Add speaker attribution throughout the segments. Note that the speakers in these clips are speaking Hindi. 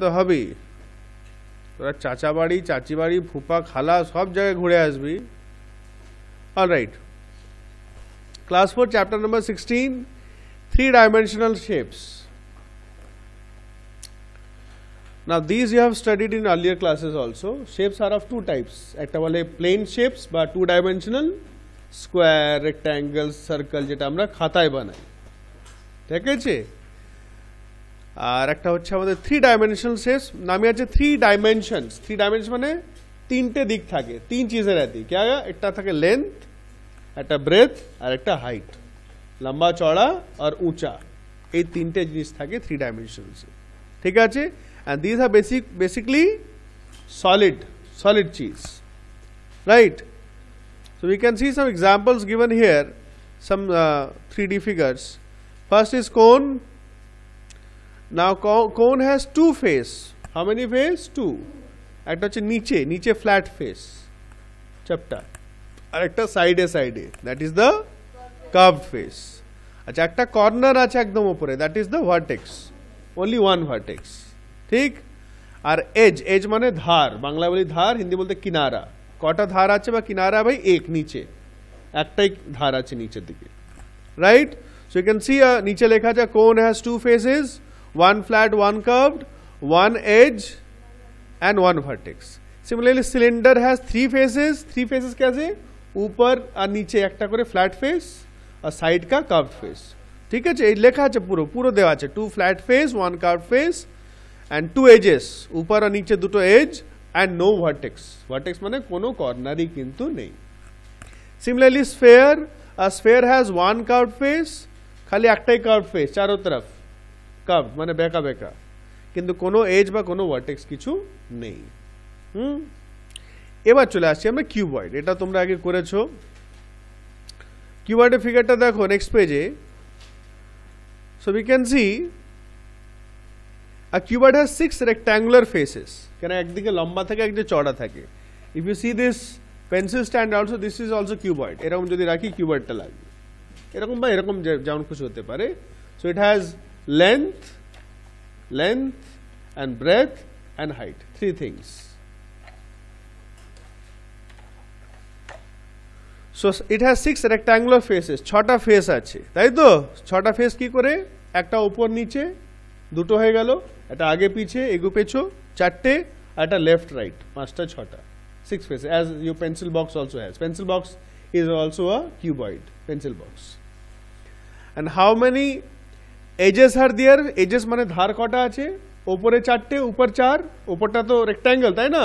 Speaker 1: তো হবি তোরা চাচা বাড়ি चाची বাড়ি ফুপা খালা সব জায়গায় ঘুরে আসবি all right class four chapter number 16 three dimensional shapes now this you have studied in earlier classes also shapes are of two types একটা বলে প্লেন শেপস বা two dimensional square rectangle circle যেটা আমরা খাতায় বানাই ঠিক আছে थ्री डायमेंशन शेष नामी आज थ्री डायमेंशन थ्री डायमेंशन मैंने तीनटे दिक थे तीन चीजें रहती क्या एक थे लेंथ एक ब्रेथ और एक हाइट लम्बा चौड़ा और ऊंचा ये तीनटे जिन थे थ्री डायमेंशन ठीक है and this are basic basically solid solid चीज right so we can see some examples given here some three D figures first is cone Now cone has two face. How many face? Two. একটা হচ্ছে নিচে নিচে ফ্ল্যাট ফেস চ্যাপটা আর একটা সাইডে সাইডে that is the curve face আচ্ছা একটা কর্নার আছে একদম উপরে that is the vertex only one vertex ঠিক আর এজ এজ মানে ধার বাংলা বলি ধার হিন্দি বলতে কিনারা কটা ধার আছে বা কিনারা ভাই এক নিচে একটাই ধার আছে নিচের দিকে right so you can see নিচে লেখা আছে cone has two faces one flat one curved one edge and one vertex similarly cylinder has three faces three faces कैसे ऊपर আর নিচে একটা করে ফ্ল্যাট ফেস আর সাইড কা কার্ভড ফেস ঠিক আছে এই লেখা আছে পুরো পুরো দেওয়া আছে two flat face one curve face and two edges উপর আর নিচে দুটো edge and no vertex vertex মানে কোনো কর্নারই কিন্তু নেই সিমিলারলি স্ফেয়ার আর sphere has one curve face খালি একটাই কার্ভ ফেস চারো তরফ কাপ মানে বেঁকা বেঁকা কিন্তু কোনো এজ বা কোনো ওয়ার্টেক্স কিছু নেই হুম এবার চলে আসছি আমরা কিউবয়েড এটা তোমরা আগে করেছো কিউবয়েডের ফিগারটা দেখো নেক্সট পেজে সো উই ক্যান সি আর cuboid has six rectangular faces কেন একদিকে লম্বা থাকে একদিকে চড়া থাকে if you see this pencil stand also this is also cuboid এরকম যদি রাখি কিউবয়েডটা লাগবে এরকম বা এরকম যেমন খুশি হতে পারে so it has length, length and breadth and height. Three things. So it has six rectangular faces ছটা ফেস আছে তাই তো ছটা ফেস কি করে একটা ওপর নিচে দুটো হয়ে গেল একটা আগে পিছে এগু পেছো চারটে আর একটা লেফট রাইট পাঁচটা ছটা six face as you pencil box also has pencil box is also a cuboid pencil box and how many edges are there edges মানে ধার কটা আছে ওপরে চারটে উপর চার ওপরটা তো রেক্ট্যাঙ্গেল তাই না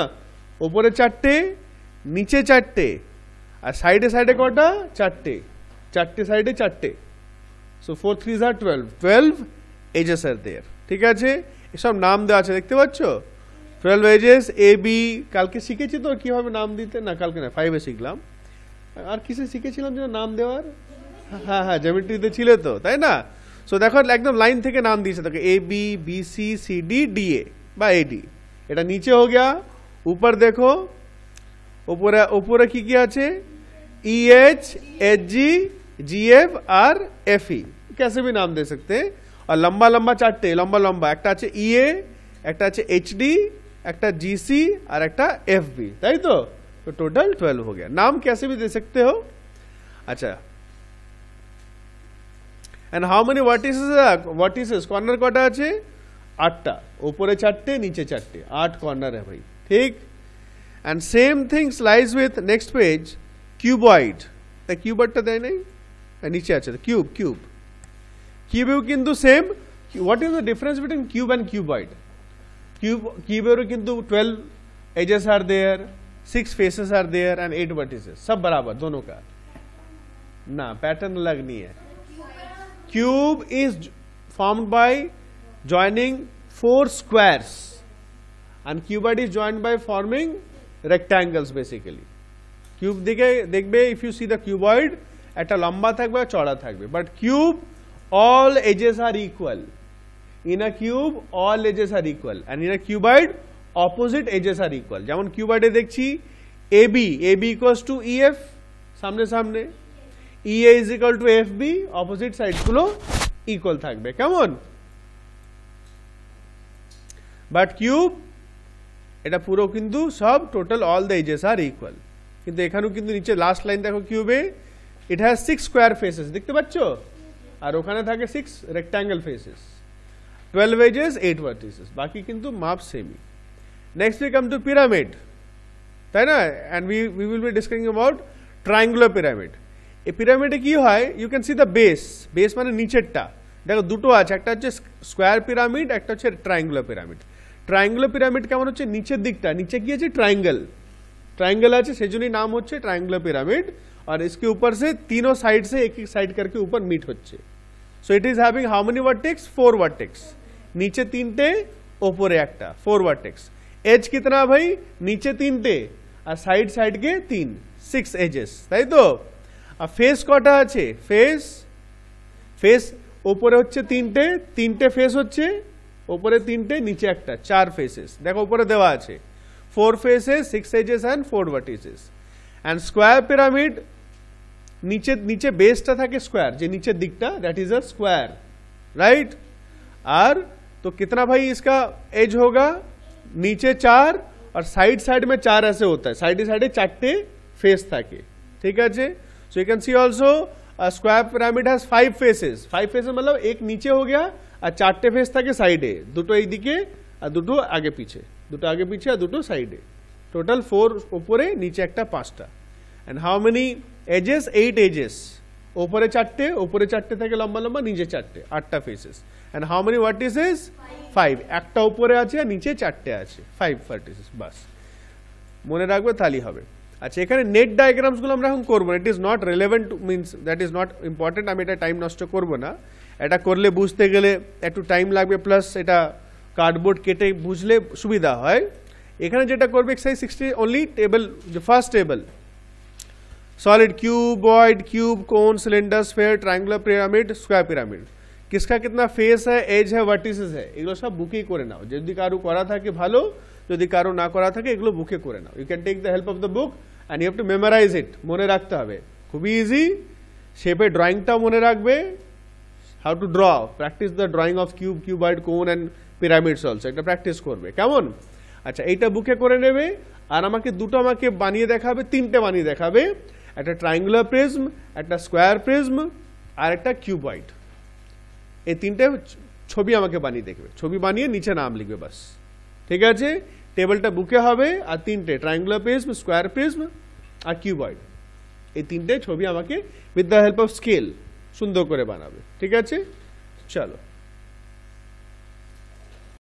Speaker 1: ওপরে চারটে নিচে চারটে আর সাইডে সাইডে কটা চারটে চারটে সাইডে চারটে so four three are twelve twelve edges are there ঠিক আছে এসব নাম দেওয়া আছে দেখতে পাচ্ছ টুয়েলভ এজেস এ বি কালকে শিখেছি তো কীভাবে নাম দিতে না কালকে না ফাইভে শিখলাম আর কিসে শিখেছিলাম যে নাম দেওয়ার হ্যাঁ হ্যাঁ, হ্যাঁ জ্যামিট্রিতে ছিল তো তাই না সো দেখো একদম লাইন থেকে नाम दिए देखो A B B C C D D A বা এডি এটা নিচে হো গিয়া উপর দেখো উপরে উপরে কি কি আছে E H H G G F और एफ ई कैसे भी नाम दे सकते हैं और लंबा लंबा লম্বা লম্বা একটা আছে ই এ একটা আছে এইচ ডি একটা जीसी और একটা एफ बी তাই তো तो टोटल तो ट्वेल्व हो गया नाम कैसे भी दे सकते हो अच्छा and how many vertices vertices corner कटा आज आठटा ऊपर चारटे नीचे चारटे आठ कर्नर है भाई ठीक एंड सेम थिंग स्लाइज उथथ नेक्स्ट पेज किूबॉइड किूबॉइडा दे नहीं नीचे आब किूब किूबे क्योंकि same what is the difference between cube and cuboid cube क्यूबे क्योंकि twelve edges are there six faces are there and eight vertices सब बराबर दोनों का ना पैटर्न अलग नहीं है cube is formed by joining four squares and cuboid is joint by forming rectangles basically cube देखे देखे if you see the cuboid एट लम्बा थको चौड़ा थको but cube all edges are equal in a cube all edges are equal and in a cuboid opposite edges are equal जमन क्यूबॉइडे देखी ए बी एक्स टू इ एफ सामने सामने EA is equal to F B opposite গুলো ইকুয়াল থাকবে কেমন বাট কিউব এটা পুরো কিন্তু সব total all the edges are equal কিন্তু এখানেও কিন্তু নিচে লাস্ট লাইন দেখো কিউবে it has six square faces দেখতে পাচ্ছ আর ওখানে থাকে six rectangle faces twelve edges eight vertices বাকি কিন্তু মাপ সেমি next we come to pyramid তাই না and we we will be discussing about triangular pyramid এই পিরামিডে কি হয় you can see the base base মানে নিচেরটা দেখো দুটো আছে একটা হচ্ছে square pyramid triangular pyramid triangular pyramid triangular pyramid नीचे হচ্ছে নিচের দিকটা নিচে ट्राइंगल आज से जुड़ी नाम हो ट्राइंगुलर पिरामिड और इसके ऊपर से तीनों साइड से एक एक साइड करके ऊपर मीट हो so it is having how many vertex four vertex नीचे तीन टे ओपोरे एक फोर वर्टेक्स एज कितना भाई नीचे तीन टे और साइड साइड के तीन सिक्स एजेस तई तो আর ফেস কটা আছে ফেস ফেস ওপরে হচ্ছে তিনটে তিনটে ফেস হচ্ছে ওপরে তিনটে নিচে একটা চার ফেসেস দেখো ওপরে দেওয়া আছে four faces six edges and four vertices and square pyramid নিচে নিচে বেসটা থাকে স্কোয়ার যে নিচের দিকটা that is a square right আর तो कितना भाई इसका एज होगा नीचे चार और साइड साइड में चार ऐसे होता है साइडे साइडे चारटे फेस था के ठीक है so you can see also square pyramid has five faces five faces मतलब एक नीचे हो गया और चारटे फेस था कि साइड ए दोटो एक दिखे और दोटो आगे पीछे दोटो आगे पीछे और दोटो साइड ए टोटल फोर ओपरे नीचे एक पाँचटा and how many edges eight edges ओपरे चारटे ओपरे चारटे थे लम्बा लम्बा नीचे चारटे आठटा faces and how many what is is five एक नीचे चारटे आ फाइव फर्टिस बस मन रखबे थाली है আচ্ছা এখানে নেট ডায়াগ্রামসগুলো আমরা এখন করব it is not relevant means that is not important আমি এটা টাইম নষ্ট করব না এটা করলে বুঝতে গেলে একটু টাইম লাগবে প্লাস এটা কার্ডবোর্ড কেটে বুঝলে সুবিধা হয় এখানে যেটা করবে xai 60 only টেবিল যে first table solid cuboid cube cone cylinder Sphere triangular pyramid square pyramid কিসকা কিতনা ফেস হ্যাঁ এজ হ্যাঁ ভার্টিসেস হ্যাঁ এগুলো সব বুকেই করে নাও যদি কারো করা থাকে ভালো যদি কারো না করা থাকে এগুলো বুকে করে now you can take the help of the book and you have to memorize it মনে রাখতে হবে খুবই ইজি শেপে ড্রয়িংটাও মনে রাখবে how to draw practice the drawing of cube cuboid cone and pyramids also এটা প্র্যাকটিস করবে কেমন আচ্ছা এইটা বুকে করে নেবে আর আমাকে দুটো আমাকে বানিয়ে দেখাবে তিনটে বানিয়ে দেখাবে একটা ট্রাইঙ্গুলার প্রিজম একটা স্কোয়ার প্রিজম আর একটা কিউবয়েড এই তিনটে ছবি আমাকে বানিয়ে দেখবে ছবি বানিয়ে নিচে নাম লিখবে বাস ঠিক আছে টেবিলটা বুকে হবে আর তিনটে ট্রায়াঙ্গুলার পেজম স্কোয়ার পেজম আর কিউবয়েড এই তিনটে ছবি আমাকে with the help of scale সুন্দর করে বানাবে ঠিক আছে চলো